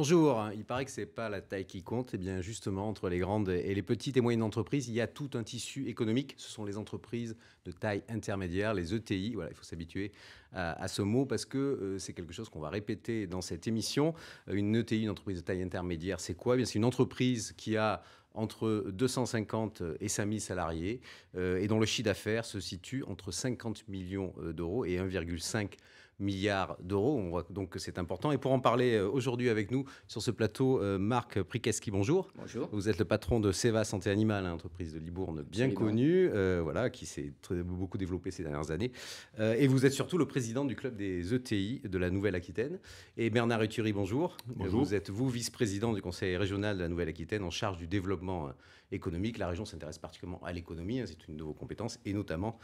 Bonjour, il paraît que ce n'est pas la taille qui compte. Eh bien, justement, entre les grandes et les petites et moyennes entreprises, il y a tout un tissu économique. Ce sont les entreprises de taille intermédiaire, les ETI. Voilà, il faut s'habituer à, ce mot parce que euh, c'est quelque chose qu'on va répéter dans cette émission. Euh, une ETI, une entreprise de taille intermédiaire, c'est quoi eh bien, C'est une entreprise qui a entre 250 et 5000 salariés euh, et dont le chiffre d'affaires se situe entre 50 millions d'euros et 1,5 milliards d'euros. On voit donc que c'est important. Et pour en parler euh, aujourd'hui avec nous sur ce plateau, euh, Marc Prikeski, bonjour. Bonjour. Vous êtes le patron de Seva Santé Animale, hein, entreprise de Libourne bien connue, euh, voilà, qui s'est beaucoup développée ces dernières années. et vous êtes surtout le président du club des ETI de la Nouvelle-Aquitaine. Et Bernard Uturi, bonjour. Bonjour. Vous êtes, vous, vice-président du conseil régional de la Nouvelle-Aquitaine en charge du développement économique. La région s'intéresse particulièrement à l'économie, hein, c'est une de vos compétences, et notamment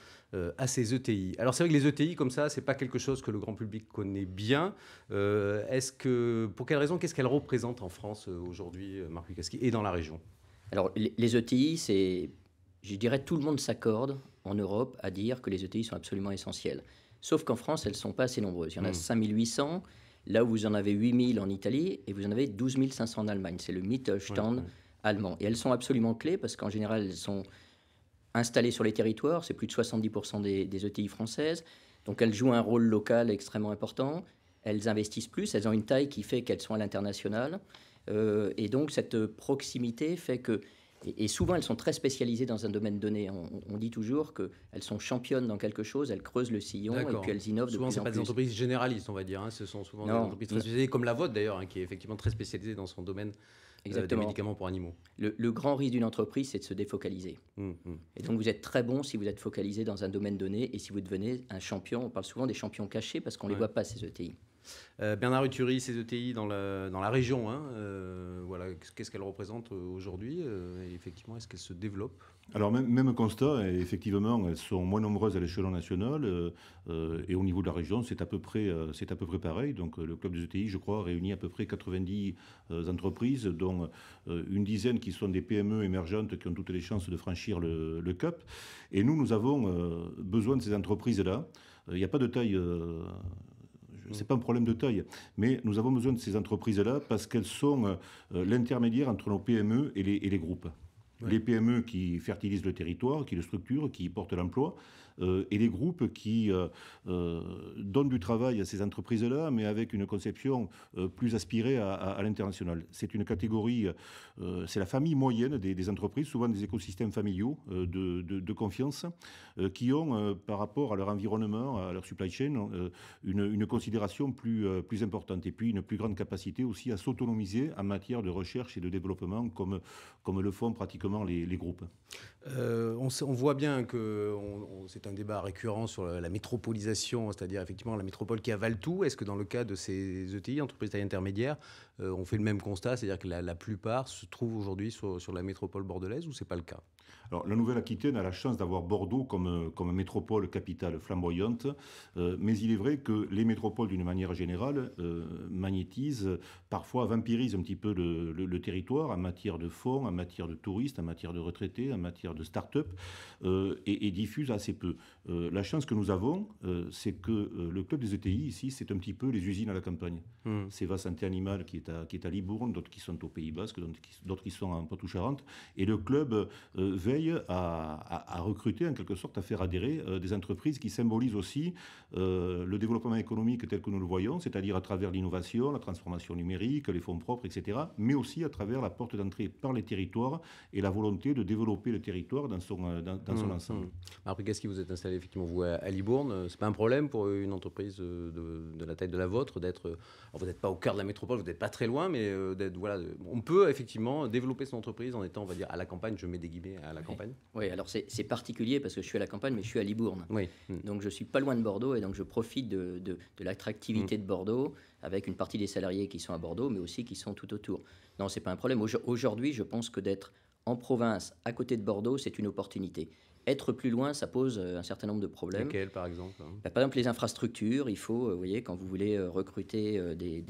à ces ETI. Alors c'est vrai que les ETI, comme ça, c'est pas quelque chose que le grand public connaît bien. Euh, est-ce que, pour quelle raison, qu'est-ce qu'elle représente en France euh, aujourd'hui, euh, Marc Lukaski, et dans la région Alors, les ETI, e c'est, je dirais, tout le monde s'accorde en Europe à dire que les ETI sont absolument essentielles. Sauf qu'en France, elles ne sont pas assez nombreuses. Il y en a 5800, hmm. là où vous en avez 8000 en Italie, et vous en avez 12500 en Allemagne. C'est le Mittelstand allemand. Et elles sont absolument clés parce qu'en général, elles sont installées sur les territoires. C'est plus de 70% des, des ETI françaises. Donc elles jouent un rôle local extrêmement important, elles investissent plus, elles ont une taille qui fait qu'elles sont à l'international. Euh, et donc cette proximité fait que, et, souvent elles sont très spécialisées dans un domaine donné. On, dit toujours qu'elles sont championnes dans quelque chose, elles creusent le sillon et puis elles innovent. Souvent, ce pas des entreprises généralistes, on va dire. Hein. Ce sont souvent des entreprises très spécialisées, comme la vôtre d'ailleurs, hein, qui est effectivement très spécialisée dans son domaine euh, Exactement. des médicaments pour animaux. Le, le grand risque d'une entreprise, c'est de se défocaliser. Hum, hum. Et donc vous êtes très bon si vous êtes focalisé dans un domaine donné et si vous devenez un champion. On parle souvent des champions cachés parce qu'on ne les voit pas, ces ETI. Euh, Bernard Uturi, ces ETI dans la, dans la région, hein, euh, voilà, qu'est-ce qu'elles représentent aujourd'hui et Effectivement, est-ce qu'elles se développent alors même, constat, effectivement, elles sont moins nombreuses à l'échelon national euh, euh, et au niveau de la région, c'est à, peu près, euh, à peu près pareil. Donc le club des ETI, je crois, réunit à peu près 90 entreprises, dont une dizaine qui sont des PME émergentes qui ont toutes les chances de franchir le, cap. CUP. Et nous, nous avons besoin de ces entreprises-là. Il n'y a pas de taille Ce n'est pas un problème de taille, mais nous avons besoin de ces entreprises-là parce qu'elles sont l'intermédiaire entre nos PME et les groupes les PME qui fertilisent le territoire, qui le structurent, qui portent l'emploi, euh, et les groupes qui euh, euh, donnent du travail à ces entreprises-là, mais avec une conception plus aspirée à, l'international. C'est une catégorie, c'est la famille moyenne des, entreprises, souvent des écosystèmes familiaux de, confiance, qui ont, par rapport à leur environnement, à leur supply chain, une, considération plus, plus importante et puis une plus grande capacité aussi à s'autonomiser en matière de recherche et de développement comme, comme le font pratiquement les, groupes. on, voit bien que c'est un débat récurrent sur la métropolisation, c'est-à-dire effectivement la métropole qui avale tout. Est-ce que dans le cas de ces ETI, entreprises taille intermédiaire, euh, on fait le même constat, c'est-à-dire que la, plupart se trouvent aujourd'hui sur, sur la métropole bordelaise ou c'est pas le cas alors, la Nouvelle-Aquitaine a la chance d'avoir Bordeaux comme, euh, comme métropole capitale flamboyante, euh, mais il est vrai que les métropoles, d'une manière générale, euh, magnétisent, parfois vampirisent un petit peu le, territoire en matière de fonds, en matière de touristes, en matière de retraités, en matière de start-up, et, diffusent assez peu. la chance que nous avons, c'est que le club des ETI, ici, c'est un petit peu les usines à la campagne. Hmm. C'est Va Santé animal qui est à, qui à Libourne, d'autres qui sont au Pays Basque, d'autres qui, qui, sont en Poitou-Charentes, et le club veille à, recruter, en quelque sorte, à faire adhérer euh, des entreprises qui symbolisent aussi euh, le développement économique tel que nous le voyons, c'est-à-dire à travers l'innovation, la transformation numérique, les fonds propres, etc., mais aussi à travers la porte d'entrée par les territoires et la volonté de développer le territoire dans son, euh, son mmh, ensemble. Mmh. Après, qu'est-ce qui vous est installé effectivement, vous, à Libourne C'est pas un problème pour une entreprise de, de la taille de la vôtre d'être. Vous n'êtes pas au cœur de la métropole, vous n'êtes pas très loin, mais d'être. Voilà, on peut effectivement développer son entreprise en étant, on va dire, à la campagne, je mets des guillemets, à la campagne Oui, alors c'est particulier parce que je suis à la campagne, mais je suis à Libourne. Oui. Hmm. Donc je suis pas loin de Bordeaux et donc je profite de, de, l'attractivité hmm. de Bordeaux avec une partie des salariés qui sont à Bordeaux, mais aussi qui sont tout autour. Non, c'est pas un problème. Aujourd'hui, je pense que d'être en province, à côté de Bordeaux, c'est une opportunité. Être plus loin, ça pose euh, un certain nombre de problèmes. Lesquels, par exemple hein bah, Par exemple, les infrastructures. Il faut, euh, vous voyez, quand vous voulez euh, recruter des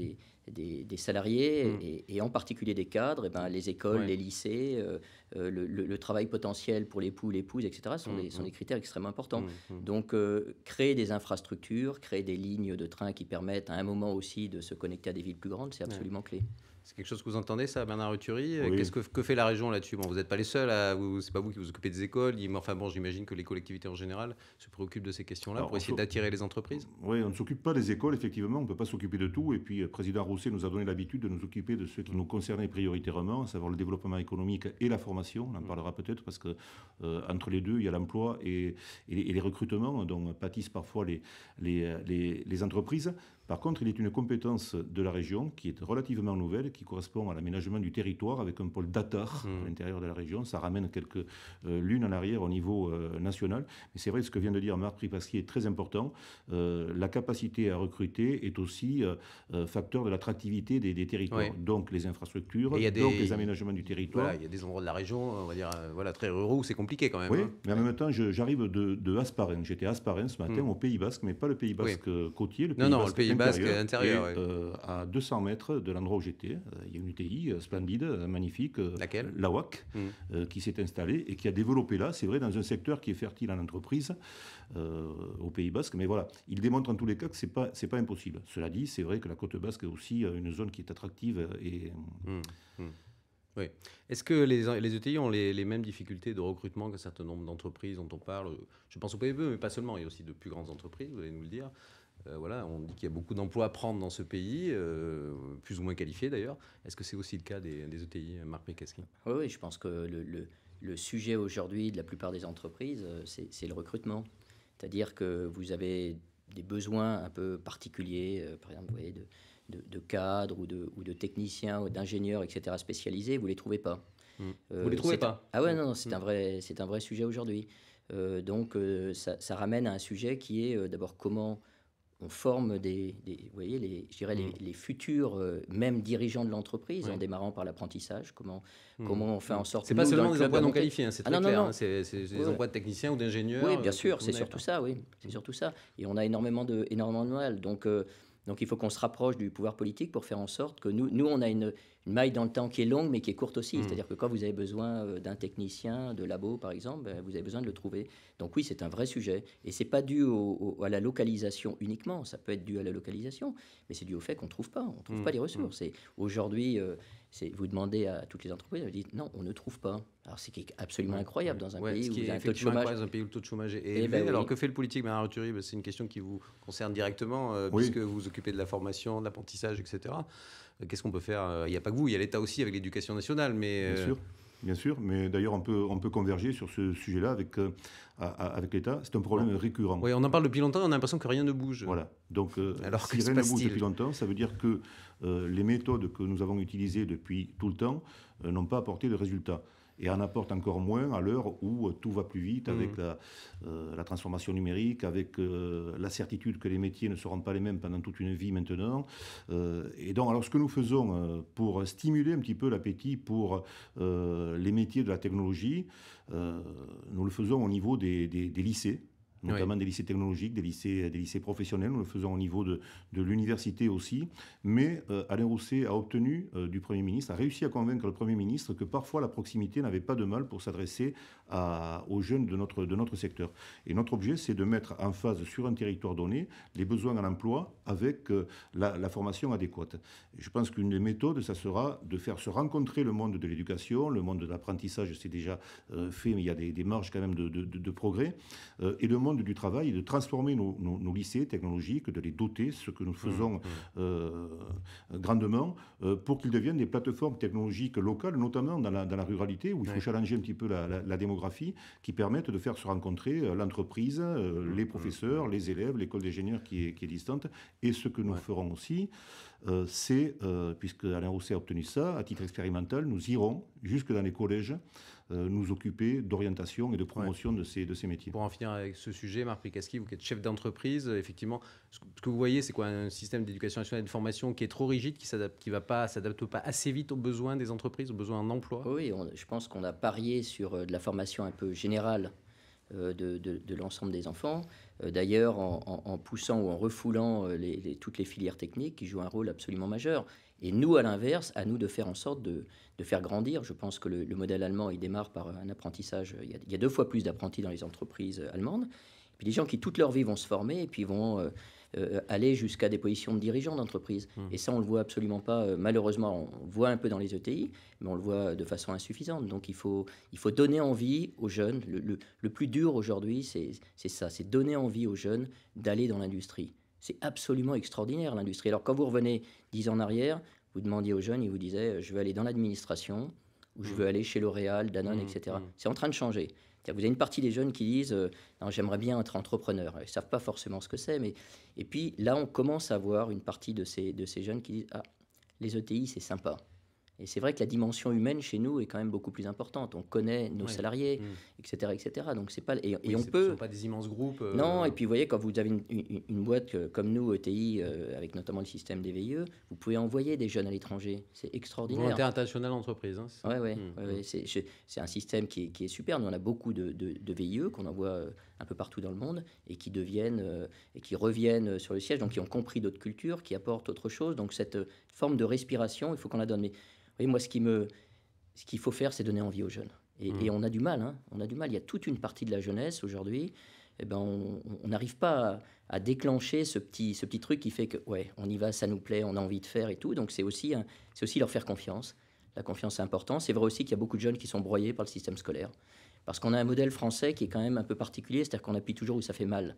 des, salariés mm. et, en particulier des cadres, et eh ben, mm. les écoles, les lycées, euh, euh, le, travail potentiel pour l'époux, l'épouse, etc., sont, mm, des, sont, des, critères extrêmement importants. Donc, euh, créer des infrastructures, créer des lignes de train qui permettent à un moment aussi de se connecter à des villes plus grandes, c'est absolument clé. C'est quelque chose que vous entendez, ça, Bernard Ruturi Qu'est-ce que, fait la région là-dessus Bon, vous n'êtes pas les seuls, à, vous, c'est pas vous qui vous occupez des écoles, enfin bon, j'imagine que les collectivités en général se préoccupent de ces questions-là pour essayer d'attirer les entreprises Oui, on ne s'occupe pas des écoles, effectivement, on ne peut pas s'occuper de tout, et puis le euh, président Rousset nous a donné l'habitude de nous occuper de ce qui nous concernait prioritairement, à savoir le développement économique et la formation, on en mmh. parlera peut-être, parce que euh, entre les deux, il y a l'emploi et, les recrutements dont pâtissent parfois les, les euh, entreprises. Par contre, il est une compétence de la région qui est relativement nouvelle, qui correspond à l'aménagement du territoire avec un pôle datar à mmh. l'intérieur de la région. Ça ramène quelques euh, lunes en arrière au niveau euh, national. Mais c'est vrai, ce que vient de dire Marc Pripassier est très important. Euh, la capacité à recruter est aussi facteur de l'attractivité des, territoires. Donc les infrastructures, donc les aménagements du territoire. il y a des endroits de la région, on va dire, voilà, très ruraux où c'est compliqué quand même. Oui, hein. mais en même temps, j'arrive de, de J'étais à Asparin ce matin, mmh. au Pays Basque, mais pas le Pays Basque côtier, le Pays Basque basque intérieur euh, à 200 mètres de l'endroit où j'étais, euh, il y a une UTI euh, splendide, magnifique, laquelle la WAC, hmm. qui s'est installée et qui a développé là, c'est vrai, dans un secteur qui est fertile en entreprise au Pays Basque. Mais voilà, il démontre en tous les cas que c'est pas c'est pas impossible. Cela dit, c'est vrai que la côte basque est aussi une zone qui est attractive et hmm. Hmm. Oui. Est-ce que les, UTI e ont les, mêmes difficultés de recrutement qu'un certain nombre d'entreprises dont on parle Je pense au PME, e, mais pas seulement. Il y a aussi de plus grandes entreprises, vous allez nous le dire. Euh, on dit qu'il y a beaucoup d'emplois à prendre dans ce pays, euh, plus ou moins qualifiés d'ailleurs. Est-ce que c'est aussi le cas des, des ETI, Marc Mekeski oui, je pense que le, sujet aujourd'hui de la plupart des entreprises, euh, c'est le recrutement. C'est-à-dire que vous avez des besoins un peu particuliers, par exemple, de, de, cadres ou de, ou de techniciens ou d'ingénieurs, etc., spécialisés, vous ne les trouvez pas. Hmm. vous ne les trouvez pas Ah ouais, hmm. non, c'est hmm. un vrai, c'est un vrai sujet aujourd'hui. donc, ça, ramène à un sujet qui est d'abord comment on forme des, vous voyez, les, je dirais les, mm. futurs euh, mêmes même dirigeants de l'entreprise en démarrant par l'apprentissage. Comment, mm. comment on fait en sorte. C'est pas seulement des emplois non qualifiés, hein, c'est ah très clair. Hein, c'est des emplois de techniciens ou d'ingénieurs. Oui, bien euh, sûr, c'est surtout ça. Oui, c'est surtout ça. Et on a énormément de, énormément de mal. Donc euh, donc il faut qu'on se rapproche du pouvoir politique pour faire en sorte que nous, nous on a une, une maille dans le temps qui est longue, mais qui est courte aussi. Mm. C'est-à-dire que quand vous avez besoin euh, d'un technicien de labo, par exemple, ben, vous avez besoin de le trouver. Donc oui, c'est un vrai sujet. Et c'est pas dû à la localisation uniquement. Ça peut être dû à la localisation, mais c'est dû au fait qu'on trouve pas. On trouve mm. pas les ressources. Mm. Et aujourd'hui, euh, vous demandez à toutes les entreprises, elles vous disent non, on ne trouve pas. Alors c'est absolument incroyable dans un pays où un le taux de chômage est eh élevé. Ben Alors que fait le politique, Bernard Arturi bah, C'est une question qui vous concerne directement, euh, puisque vous vous occupez de la formation, de l'apprentissage, etc. Euh, qu'est-ce qu'on peut faire euh, Il n'y a pas que vous, il y a l'État aussi avec l'éducation nationale, mais... Bien euh, sûr. Bien sûr, mais d'ailleurs, on peut, on peut converger sur ce sujet-là avec, avec l'État. C'est un problème ah. récurrent. Oui, on en parle depuis longtemps, on a l'impression que rien ne bouge. Voilà. Donc, Alors si rien ne bouge depuis longtemps, ça veut dire que les méthodes que nous avons utilisées depuis tout le temps n'ont pas apporté de résultats et en apporte encore moins à l'heure où euh, tout va plus vite avec mmh. euh, la, transformation numérique, avec euh, la certitude que les métiers ne seront pas les mêmes pendant toute une vie maintenant. et donc, alors, ce que nous faisons pour stimuler un petit peu l'appétit pour les métiers de la technologie, nous le faisons au niveau des lycées notamment des lycées technologiques, des lycées, des lycées professionnels. Nous le faisons au niveau de, de l'université aussi. Mais euh, Alain Rousset a obtenu euh, du Premier ministre, a réussi à convaincre le Premier ministre que parfois la proximité n'avait pas de mal pour s'adresser aux jeunes de notre, de notre secteur. Et notre objet, c'est de mettre en phase sur un territoire donné les besoins en emploi avec euh, la, formation adéquate. je pense qu'une des méthodes, ça sera de faire se rencontrer le monde de l'éducation, le monde de l'apprentissage, c'est déjà fait, mais il y a des, marges quand même de, de, progrès, et le du travail et de transformer nos, lycées technologiques, de les doter, ce que nous mmh, faisons mmh. Euh, grandement, euh, pour qu'ils deviennent des plateformes technologiques locales, notamment dans la, ruralité, où il faut challenger un petit peu la, démographie, qui permettent de faire se rencontrer euh, l'entreprise, mmh, les professeurs, les élèves, l'école d'ingénieurs qui est, qui est distante. Et ce que nous ferons aussi, c'est, puisque Alain Rousset a obtenu ça, à titre expérimental, nous irons jusque dans les collèges euh, nous occuper d'orientation et de promotion de, ces, de ces métiers. Pour en finir avec ce sujet, Marc Pricaski, vous qui êtes chef d'entreprise, effectivement, ce que vous voyez, c'est quoi un système d'éducation nationale et de formation qui est trop rigide, qui ne va s'adapte pas assez vite aux besoins des entreprises, aux besoins d'emploi Oui, je pense qu'on a parié sur euh, de la formation un peu générale euh, de, l'ensemble des enfants. D'ailleurs, en, poussant ou en refoulant toutes les filières techniques qui jouent un rôle absolument majeur. Et nous, à l'inverse, à nous de faire en sorte de, faire grandir. Je pense que le, modèle allemand, il démarre par un apprentissage. Il y a, deux fois plus d'apprentis dans les entreprises euh, allemandes. puis des gens qui toute leur vie vont se former et puis vont euh, euh, aller jusqu'à des positions de dirigeants d'entreprise. Mmh. Et ça, on ne le voit absolument pas. Malheureusement, on le voit un peu dans les ETI, mais on le voit de façon insuffisante. Donc il faut, donner envie aux jeunes. le plus dur aujourd'hui, c'est ça, c'est donner envie aux jeunes d'aller dans l'industrie. C'est absolument extraordinaire l'industrie. Alors quand vous revenez dix ans en arrière, vous demandiez aux jeunes, ils vous disaient euh, je veux aller dans l'administration ou je mmh. veux aller chez L'Oréal, Danone, mmh, etc. Mmh. C'est en train de changer. Vous avez une partie des jeunes qui disent euh, j'aimerais bien être entrepreneur. Ils ne savent pas forcément ce que c'est. Mais... Et puis là, on commence à voir une partie de ces, de ces jeunes qui disent ah, les ETI, c'est sympa. Et c'est vrai que la dimension humaine chez nous est quand même beaucoup plus importante. On connaît nos salariés, etc., mm. etc. Donc c'est pas et, on peut. sont pas des immenses groupes. Euh, non. Et puis vous voyez quand vous avez une, boîte euh, comme nous ETI euh, avec notamment le système des VIE, vous pouvez envoyer des jeunes à l'étranger. C'est extraordinaire. Volonté internationale entreprise. Hein, ouais, ouais, mm. c'est un système qui est, qui super. Nous on a beaucoup de, de VIE qu'on envoie un peu partout dans le monde et qui deviennent euh, et qui reviennent euh, sur le siège, donc qui ont compris d'autres cultures, qui apportent autre chose. Donc cette euh, forme de respiration, il faut qu'on la donne. Mais vous voyez, moi, ce qui me, ce qu'il faut faire, c'est donner envie aux jeunes. Et, mmh. on a du mal, hein, on a du mal. Il y a toute une partie de la jeunesse aujourd'hui. Eh ben on n'arrive pas à, déclencher ce petit, ce petit truc qui fait que, ouais, on y va, ça nous plaît, on a envie de faire et tout. Donc, c'est aussi, c'est aussi leur faire confiance. La confiance est importante. C'est vrai aussi qu'il y a beaucoup de jeunes qui sont broyés par le système scolaire. Parce qu'on a un modèle français qui est quand même un peu particulier, c'est-à-dire qu'on appuie toujours où ça fait mal.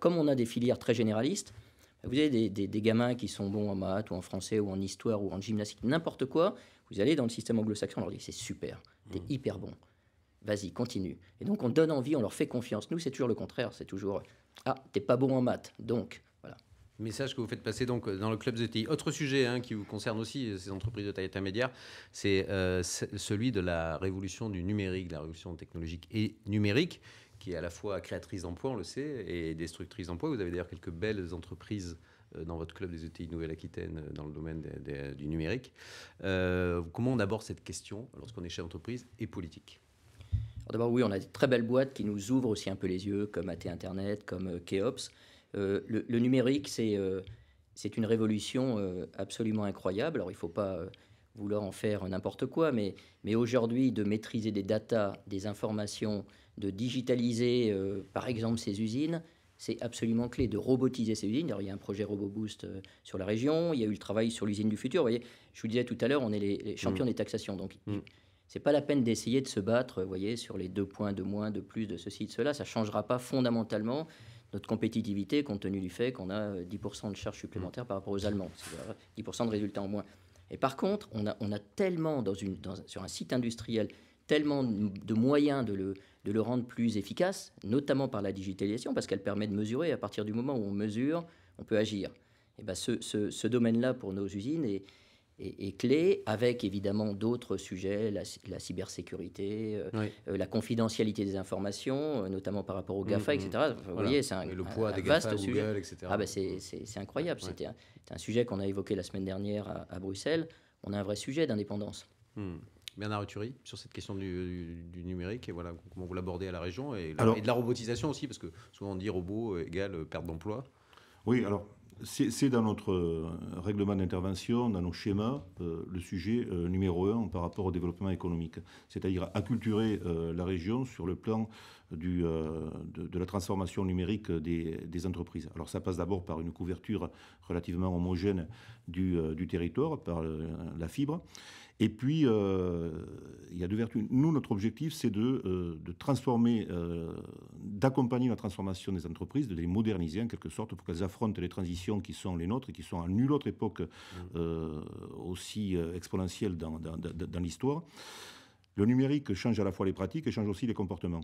Comme on a des filières très généralistes, vous avez des, gamins qui sont bons en maths ou en français ou en histoire ou en gymnastique, n'importe quoi, vous allez dans le système anglo-saxon, on leur dit c'est super, t'es mmh. hyper bon, vas-y, continue. Et donc on donne envie, on leur fait confiance. Nous, c'est toujours le contraire, c'est toujours ah, t'es pas bon en maths, donc message que vous faites passer donc euh, dans le club ZTI. Autre sujet hein, qui vous concerne aussi, euh, ces entreprises de taille intermédiaire, c'est euh, celui de la révolution du numérique, de la révolution technologique et numérique, qui est à la fois créatrice d'emplois, on le sait, et destructrice d'emplois. Vous avez d'ailleurs quelques belles entreprises dans votre club des ETI Nouvelle-Aquitaine dans le domaine du numérique. comment on aborde cette question lorsqu'on est chef d'entreprise et politique D'abord, oui, on a des très belles boîtes qui nous ouvrent aussi un peu les yeux, comme AT Internet, comme Keops, euh, le, numérique, c'est euh, une révolution euh, absolument incroyable. Alors il ne faut pas vouloir en faire n'importe quoi, mais, aujourd'hui, de maîtriser des datas, des informations, de digitaliser, par exemple, ces usines, c'est absolument clé. De robotiser ces usines. il y a un projet RoboBoost sur la région. Il y a eu le travail sur l'usine du futur. voyez, je vous disais tout à l'heure, on est les, champions mmh. des taxations. Donc, mmh. c'est pas la peine d'essayer de se battre, voyez, sur les deux points de moins, de plus, de ceci, de cela. Ça changera pas fondamentalement notre compétitivité compte tenu du fait qu'on a 10% euh, de charges supplémentaires par rapport aux Allemands, 10% de résultats en moins. Et par contre, on a, on a tellement, dans une, sur un site industriel, tellement de moyens de le, rendre plus efficace, notamment par la digitalisation, parce qu'elle permet de mesurer. À partir du moment où on mesure, on peut agir. Et ben ce, ce domaine-là pour nos usines est, et clé, avec évidemment d'autres sujets, la, cybersécurité, euh, euh, la confidentialité des informations, euh, notamment par rapport au mm, GAFA, mm. etc. Vous voyez, c'est un, le poids des vaste GAFA, Google, etc. Ah, bah, c'est, c'est, c'est incroyable. C'était un, sujet qu'on a évoqué la semaine dernière à, Bruxelles. On a un vrai sujet d'indépendance. Hmm. Bernard Uturi, sur cette question du, numérique et voilà comment vous l'abordez à la région et, et de la robotisation aussi, parce que souvent on dit robot égale perte d'emploi. Oui, alors c'est dans notre euh, règlement d'intervention, dans nos schémas, euh, le sujet euh, numéro un par rapport au développement économique, c'est-à-dire acculturer la région sur le plan de, la transformation numérique des, entreprises. Alors ça passe d'abord par une couverture relativement homogène du territoire, par la fibre. Et puis, euh, il y a deux vertus. Nous, notre objectif, c'est de, euh, transformer, euh, d'accompagner la transformation des entreprises, de les moderniser en quelque sorte pour qu'elles affrontent les transitions qui sont les nôtres et qui sont à nulle autre époque aussi exponentielle dans, dans l'histoire. Le numérique change à la fois les pratiques et change aussi les comportements.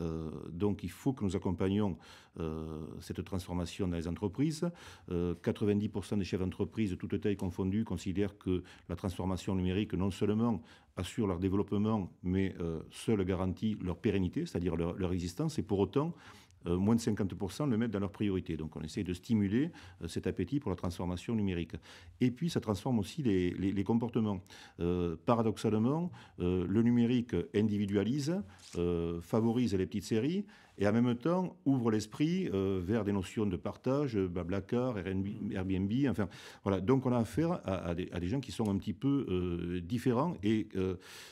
Euh, donc il faut que nous accompagnions euh, cette transformation dans les entreprises. 90% euh, des chefs d'entreprise, de toutes tailles confondues, considèrent que la transformation numérique non seulement assure leur développement, mais seule garantit leur pérennité, c'est-à-dire leur, leur, existence. Et pour autant, euh, moins de 50% le mettent dans leur priorité. Donc on essaie de stimuler euh, cet appétit pour la transformation numérique. Et puis ça transforme aussi les, comportements. Euh, paradoxalement, le numérique individualise, favorise les petites séries, et en même temps ouvre l'esprit euh, vers des notions de partage, euh, Bablacar, Airbnb, enfin voilà. Donc on a affaire à, des, gens qui sont un petit peu euh, différents et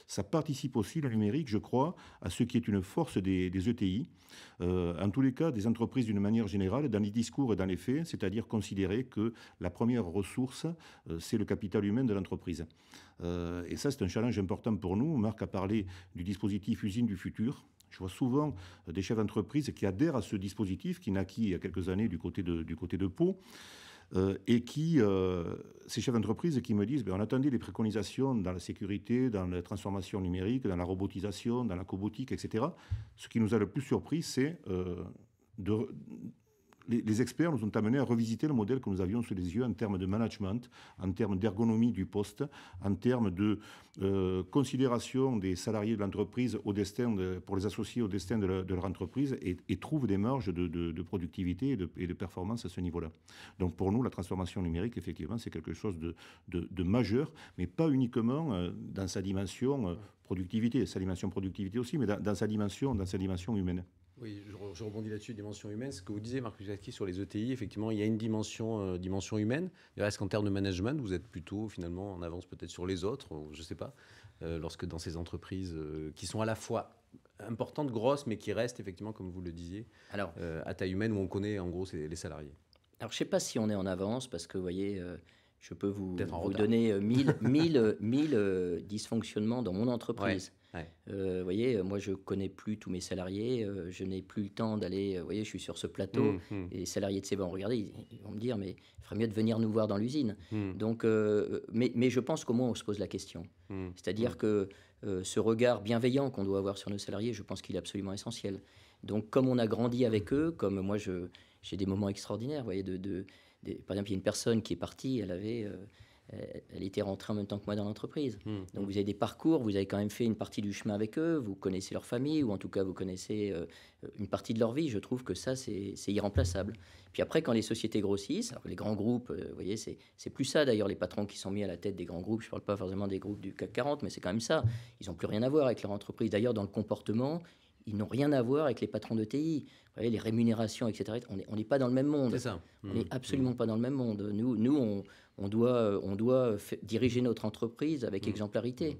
ça participe aussi, le numérique, je crois, à ce qui est une force des, des ETI, en tous les cas des entreprises d'une manière générale, dans les discours et dans les faits, c'est-à-dire considérer que la première ressource, c'est le capital humain de l'entreprise. et ça, c'est un challenge important pour nous. Marc a parlé du dispositif Usine du futur. Je vois souvent euh, des chefs d'entreprise qui adhèrent à ce dispositif qui naquit il y a quelques années du côté de, du côté de Pau. Euh, et qui, euh, ces chefs d'entreprise qui me disent, ben, on attendait des préconisations dans la sécurité, dans la transformation numérique, dans la robotisation, dans la cobotique, etc. Ce qui nous a le plus surpris, c'est de, les, experts nous ont amenés à revisiter le modèle que nous avions sous les yeux en termes de management, en termes d'ergonomie du poste, en termes de euh, considération des salariés de l'entreprise au destin pour les associer au destin de, leur entreprise et, et, trouvent des marges de, productivité et, de, performance à ce niveau-là. Donc pour nous, la transformation numérique, effectivement, c'est quelque chose de, majeur, mais pas uniquement euh, dans sa dimension euh, productivité, sa dimension productivité aussi, mais dans sa dimension, dans sa dimension humaine. Oui, je, rebondis là-dessus, dimension humaine. Ce que vous disiez, Marc Kuzatki, sur les ETI, effectivement, il y a une dimension, euh, dimension humaine. Il reste qu'en termes de management, vous êtes plutôt finalement en avance peut-être sur les autres, je ne sais pas, euh, lorsque dans ces entreprises euh, qui sont à la fois importantes, grosses, mais qui restent effectivement, comme vous le disiez, à taille humaine, où on connaît en gros les salariés. Alors, je ne sais pas si on est en avance, parce que, vous voyez, je peux vous, donner 1000 mille, dysfonctionnements dans mon entreprise. Euh, vous voyez, moi, je connais plus tous mes salariés. Euh, je n'ai plus le temps d'aller. Euh, vous voyez, je suis sur ce plateau. Mmh, mmh. Et les salariés de Céban, regardez, ils, vont me dire, mais il ferait mieux de venir nous voir dans l'usine. Mmh. Donc, mais, je pense qu'au moins, on se pose la question. C'est-à-dire que ce regard bienveillant qu'on doit avoir sur nos salariés, je pense qu'il est absolument essentiel. Donc, comme on a grandi avec eux, comme moi, j'ai des moments extraordinaires. Vous voyez, par exemple, il y a une personne qui est partie, elle avait. Euh, elle était rentrée en même temps que moi dans l'entreprise. Hmm. Donc vous avez des parcours, vous avez quand même fait une partie du chemin avec eux, vous connaissez leur famille, ou en tout cas vous connaissez euh, une partie de leur vie. Je trouve que ça, c'est irremplaçable. Puis après, quand les sociétés grossissent, les grands groupes, euh, vous voyez, c'est plus ça d'ailleurs, les patrons qui sont mis à la tête des grands groupes, je ne parle pas forcément des groupes du CAC 40, mais c'est quand même ça. Ils n'ont plus rien à voir avec leur entreprise. D'ailleurs, dans le comportement, ils n'ont rien à voir avec les patrons de TI. Vous les rémunérations, etc. On n'est pas dans le même monde. ça. On n'est mmh. absolument mmh. pas dans le même monde. Nous, on doit euh, diriger notre entreprise avec mmh. exemplarité.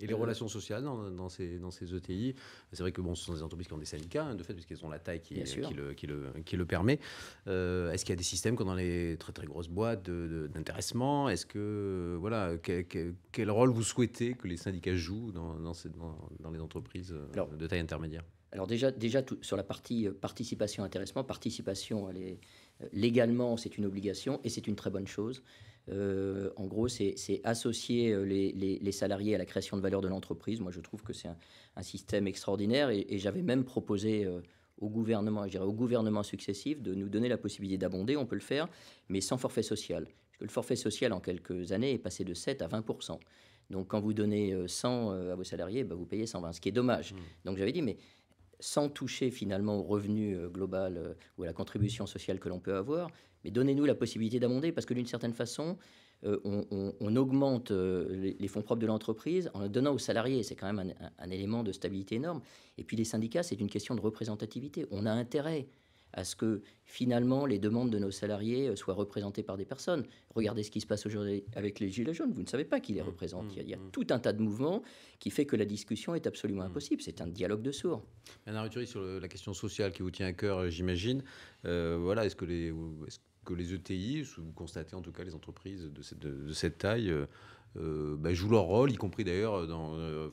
Et les euh, relations sociales dans, dans, ces, ETI, e c'est vrai que bon, ce sont des entreprises qui ont des syndicats, hein, de fait, puisqu'elles ont la taille qui, qui, le, permet. Euh, est-ce qu'il y a des systèmes comme dans les très très grosses boîtes d'intéressement Est-ce que, voilà, quel rôle vous souhaitez que les syndicats jouent dans, dans les entreprises euh, de taille intermédiaire alors déjà, déjà sur la partie participation-intéressement, participation, légalement c'est une obligation et c'est une très bonne chose. Euh, en gros, c'est associer euh, les, salariés à la création de valeur de l'entreprise. Moi, je trouve que c'est un, système extraordinaire et, j'avais même proposé euh, au gouvernement, je dirais, au gouvernement successif de nous donner la possibilité d'abonder. On peut le faire, mais sans forfait social. Parce que le forfait social, en quelques années, est passé de 7 à 20 donc, quand vous donnez 100 à vos salariés, bah, vous payez 120, ce qui est dommage. Mmh. Donc, j'avais dit, mais sans toucher finalement au revenu global ou à la contribution sociale que l'on peut avoir, mais donnez-nous la possibilité d'amender, parce que d'une certaine façon, euh, on, augmente euh, les, fonds propres de l'entreprise en donnant aux salariés. C'est quand même un, élément de stabilité énorme. Et puis les syndicats, c'est une question de représentativité. On a intérêt à ce que finalement les demandes de nos salariés euh, soient représentées par des personnes. Regardez ce qui se passe aujourd'hui avec les Gilets jaunes, vous ne savez pas qui les mmh, représente. Mmh, il y, a, mmh. tout un tas de mouvements qui fait que la discussion est absolument impossible. C'est un dialogue de sourds. Bernard sur la question sociale qui vous tient à cœur, j'imagine, voilà, est-ce que les. Est que les ETI, vous constatez en tout cas les entreprises de cette, taille, euh, euh, bah, jouent leur rôle, y compris d'ailleurs euh,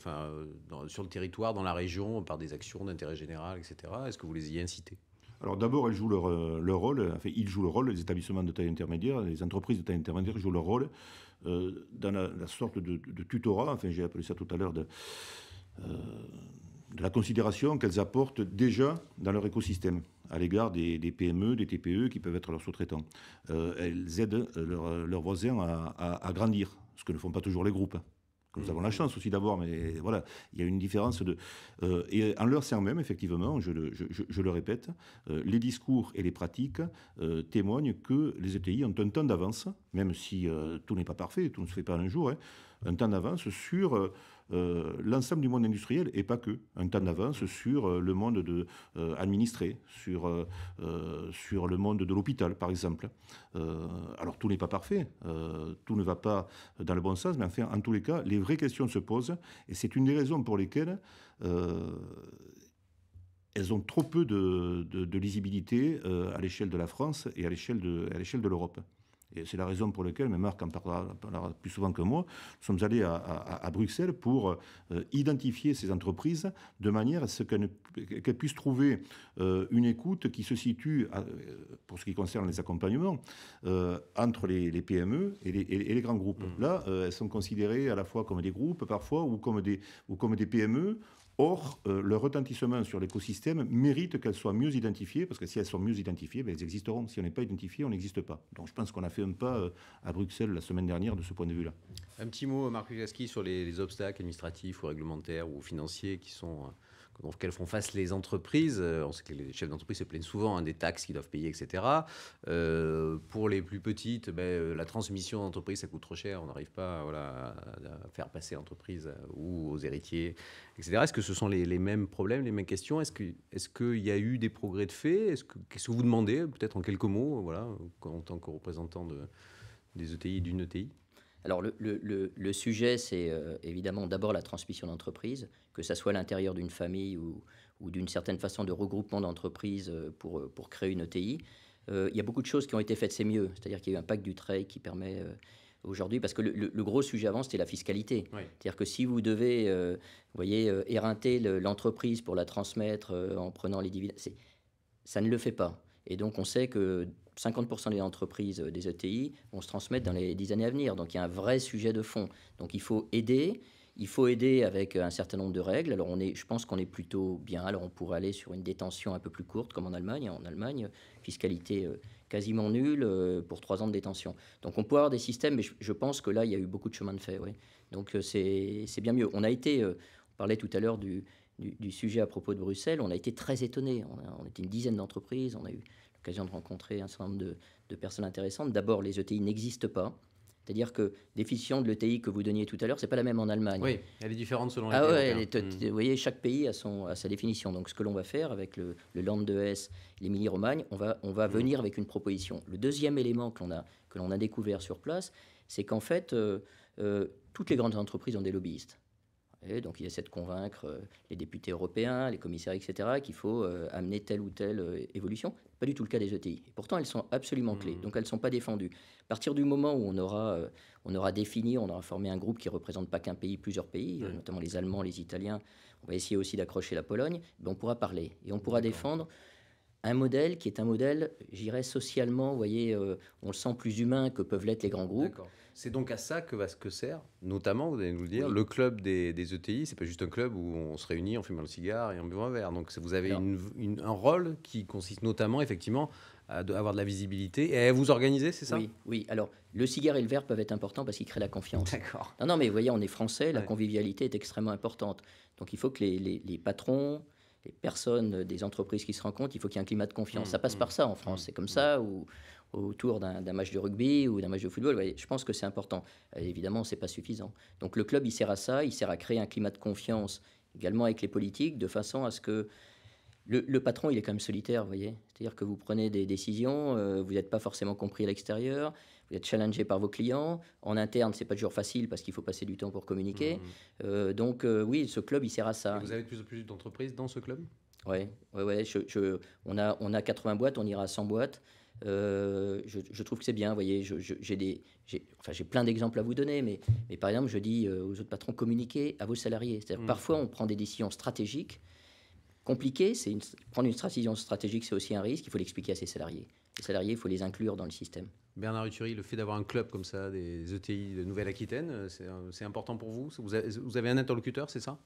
sur le territoire, dans la région, par des actions d'intérêt général, etc. Est-ce que vous les y incitez alors d'abord, elles jouent leur, rôle, enfin, ils jouent leur rôle, les établissements de taille intermédiaire, les entreprises de taille intermédiaire jouent leur rôle dans la, sorte de, tutorat, enfin j'ai appelé ça tout à l'heure, de la considération qu'elles apportent déjà dans leur écosystème à l'égard des, PME, des TPE e qui peuvent être leurs sous-traitants. Euh, elles aident euh, euh, leurs voisins à, grandir, ce que ne font pas toujours les groupes. nous avons la chance aussi d'avoir, mais voilà, il y a une différence de. et en leur serment même, effectivement, je le, répète, les discours et les pratiques témoignent que les ETI ont un temps d'avance, même si tout n'est pas parfait, tout ne se fait pas en un jour. Hein, un temps d'avance sur euh, euh, l'ensemble du monde industriel et pas que, un temps d'avance sur euh, le monde de, administré, sur, le monde de l'hôpital par exemple. alors tout n'est pas parfait, tout ne va pas dans le bon sens, mais en tous les cas, les vraies questions se posent et c'est une des raisons pour lesquelles elles ont trop peu de, de lisibilité à l'échelle de la France et à l'échelle de l'Europe. Et c'est la raison pour laquelle, mais Marc en parlera, plus souvent que moi, nous sommes allés à, Bruxelles pour euh, identifier ces entreprises de manière à ce qu'elles puissent trouver euh, une écoute qui se situe, euh, pour ce qui concerne les accompagnements, entre les, PME et les, grands groupes. Mmh. Là, elles sont considérées à la fois comme des groupes parfois ou comme des, ou comme des PME Or, euh, le retentissement sur l'écosystème mérite qu'elles soient mieux identifiées, parce que si elles sont mieux identifiées, ben, elles existeront. Si on n'est pas identifié, on n'existe pas. Donc je pense qu'on a fait un pas euh, à Bruxelles la semaine dernière de ce point de vue-là. Un petit mot, Marc Lugaski, sur les, obstacles administratifs ou réglementaires ou financiers qui sont... Euh, qu'elles font face les entreprises. Euh, on sait que les chefs d'entreprise se plaignent souvent hein, des taxes qu'ils doivent payer, etc. Euh, pour les plus petites, ben, euh, la transmission d'entreprise, ça coûte trop cher. On n'arrive pas à faire passer l'entreprise ou aux héritiers, etc. Est-ce que ce sont les, mêmes problèmes, les mêmes questions Est-ce qu'il y a eu des progrès de fait ce Qu'est-ce que vous demandez, peut-être en quelques mots, voilà, en tant que représentant de, des ETI d'une ETI alors le, sujet, c'est évidemment d'abord la transmission d'entreprise que ça soit à l'intérieur d'une famille ou, ou d'une certaine façon de regroupement d'entreprises euh, pour, euh, pour créer une ETI. Euh, il y a beaucoup de choses qui ont été faites, c'est mieux. C'est-à-dire qu'il y a eu un pacte du trait qui permet aujourd'hui, parce que le, gros sujet avant, c'était la fiscalité. C'est-à-dire que si vous devez, vous voyez, éreinter l'entreprise pour la transmettre en prenant les dividendes, ça ne le fait pas. Et donc on sait que 50% des entreprises des ETI vont se transmettre dans les 10 années à venir. Donc il y a un vrai sujet de fond. Donc il faut aider. Il faut aider avec euh, un certain nombre de règles. Alors, on est, je pense qu'on est plutôt bien. Alors, on pourrait aller sur une détention un peu plus courte, comme en Allemagne. Hein. En Allemagne, fiscalité euh, quasiment nulle euh, pour trois ans de détention. Donc, on peut avoir des systèmes, mais je, pense que là, il y a eu beaucoup de chemin de fer. Oui. Donc, c'est bien mieux. On a été, on parlait tout à l'heure du, sujet à propos de Bruxelles. On a été très étonnés. On, était une dizaine d'entreprises. On a eu l'occasion de rencontrer un certain nombre de, de personnes intéressantes. D'abord, les ETI n'existent pas. C'est-à-dire que l'efficience de l'ETI que vous donniez tout à l'heure, c'est pas la même en Allemagne. Oui, elle est différente selon les ah, pays. Ouais, elle est, mm. Vous voyez, chaque pays a, son, sa définition. Donc ce que l'on va faire avec le, le Land de S, l'Émilie-Romagne, on va, on va mm. venir avec une proposition. Le deuxième élément que l'on a, que l'on a découvert sur place, c'est qu'en fait, euh, euh, toutes les grandes entreprises ont des lobbyistes donc il essaie de convaincre euh, les députés européens, les commissaires, etc., qu'il faut euh, amener telle ou telle euh, évolution. Pas du tout le cas des e ETI. pourtant, elles sont absolument clés, mmh. donc elles ne sont pas défendues. À partir du moment où on aura, on aura défini, on aura formé un groupe qui ne représente pas qu'un pays, plusieurs pays, mmh. notamment les Allemands, les Italiens, on va essayer aussi d'accrocher la Pologne, ben, on pourra parler et on pourra défendre un modèle qui est un modèle, j'irais socialement, vous voyez, euh, on le sent plus humain que peuvent l'être les grands groupes. C'est donc à ça que va ce que sert, notamment, vous allez nous le dire, le club des, des ETI. C'est pas juste un club où on se réunit en fumant le cigare et en buvant un verre. Donc vous avez un rôle qui consiste notamment, effectivement, à avoir de la visibilité et à vous organiser, c'est ça Oui, oui. Alors le cigare et le verre peuvent être importants parce qu'ils créent la confiance. D'accord. Non, non, mais vous voyez, on est français, la convivialité est extrêmement importante. Donc il faut que les patrons, des personnes, euh, des entreprises qui se rencontrent, il faut qu'il y ait un climat de confiance. Mmh, ça passe mmh. par ça en France, mmh, c'est comme ça, ou autour d'un match de rugby ou d'un match de football. je pense que c'est important. Euh, évidemment, ce n'est pas suffisant. Donc le club, il sert à ça, il sert à créer un climat de confiance également avec les politiques, de façon à ce que le, patron, il est quand même solitaire, vous voyez. C'est-à-dire que vous prenez des décisions, euh, vous n'êtes pas forcément compris à l'extérieur, vous êtes challengé par vos clients. En interne, c'est pas toujours facile parce qu'il faut passer du temps pour communiquer. Mmh. Euh, donc euh, oui, ce club, il sert à ça. vous avez de plus en plus d'entreprises dans ce club Oui, ouais, on, a, on a 80 boîtes, on ira à 100 boîtes. je, trouve que c'est bien. Vous voyez, j'ai des, j'ai plein d'exemples à vous donner, mais, mais par exemple, je dis aux autres patrons communiquez à vos salariés. Mmh. Parfois, on prend des décisions stratégiques compliqué. C'est prendre une décision stratégique, c'est aussi un risque. Il faut l'expliquer à ses salariés. Les salariés, il faut les inclure dans le système. Bernard Uturi, le fait d'avoir un club comme ça, des ETI de Nouvelle-Aquitaine, euh, euh, c'est important pour vous vous avez un interlocuteur, c'est ça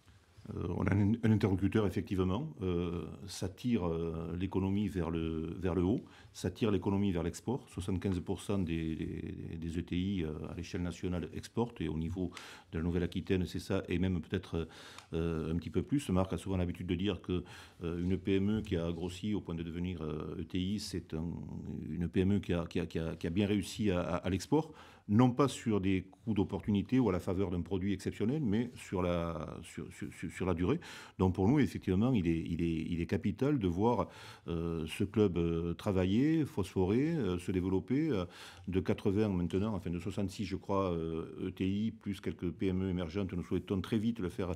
euh, on a un, interlocuteur, effectivement. Euh, ça tire euh, l'économie vers le, vers le haut, ça tire l'économie vers l'export. 75% des, ETI e à l'échelle nationale exportent, et au niveau de la Nouvelle-Aquitaine, c'est ça, et même peut-être un petit peu plus. Marc a souvent l'habitude de dire qu'une une PME qui a grossi au point de devenir ETI, e c'est une PME qui a, bien réussi à l'export non pas sur des coûts d'opportunité ou à la faveur d'un produit exceptionnel, mais sur la, sur, sur, la durée. Donc pour nous, effectivement, il est, il est, il est capital de voir euh, ce club euh, travailler, phosphorer, euh, se développer de 80 maintenant, enfin de 66, je crois, ETI, e plus quelques PME émergentes. Nous souhaitons très vite le faire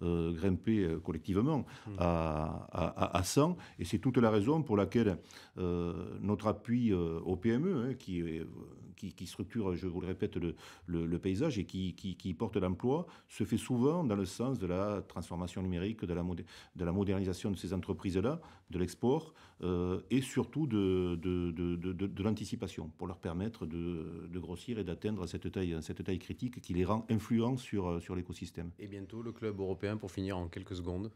grimper collectivement mmh. à, à, 100. Et c'est toute la raison pour laquelle notre appui aux PME, hein, qui est qui, structure, je vous le répète, le, paysage et qui, porte l'emploi, se fait souvent dans le sens de la transformation numérique, de la, modernisation de ces entreprises-là, de l'export euh, et surtout de, l'anticipation pour leur permettre de, grossir et d'atteindre cette taille, critique qui les rend influents sur l'écosystème. Et bientôt le club européen pour finir en quelques secondes.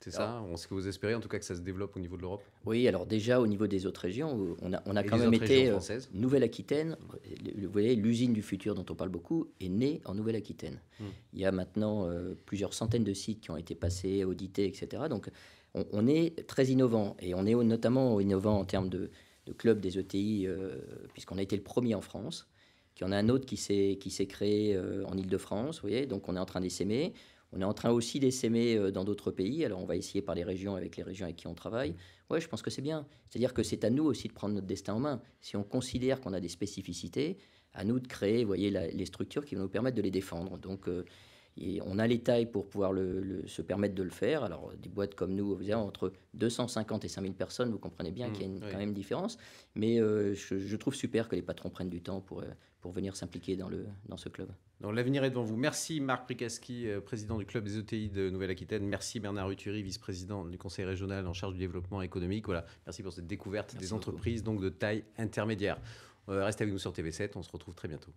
C'est ça ce que vous espérez en tout cas que ça se développe au niveau de l'Europe Oui, alors déjà au niveau des autres régions, euh, on a, quand même été euh, Nouvelle-Aquitaine. Vous voyez, l'usine du futur dont on parle beaucoup est née en Nouvelle-Aquitaine. Hmm. Il y a maintenant euh, plusieurs centaines de sites qui ont été passés, audités, etc. Donc on, est très innovant et on est notamment innovant en termes de, club des ETI, puisqu'on a été le premier en France. y en a un autre qui s'est créé en Ile-de-France, vous voyez, donc on est en train d'essaimer. On est en train aussi d'essaimer euh, dans d'autres pays. Alors, on va essayer par les régions avec les régions avec qui on travaille. Ouais, je pense que c'est bien. C'est-à-dire que c'est à nous aussi de prendre notre destin en main. Si on considère qu'on a des spécificités, à nous de créer, vous voyez, les structures qui vont nous permettre de les défendre. Donc, euh, on a les tailles pour pouvoir se permettre de le faire. Alors, des boîtes comme nous, vous avez entre 250 et 5000 personnes, vous comprenez bien mmh, qu'il y a quand même une différence. Mais euh, je, trouve super que les patrons prennent du temps pour, pour venir s'impliquer dans, le, dans ce club. Donc l'avenir est devant vous. Merci Marc Prikaski, euh, président du club des ETI de Nouvelle-Aquitaine. Merci Bernard Uturi, vice-président du conseil régional en charge du développement économique. Voilà, merci pour cette découverte des entreprises donc de taille intermédiaire. reste euh, restez avec nous sur TV7, on se retrouve très bientôt.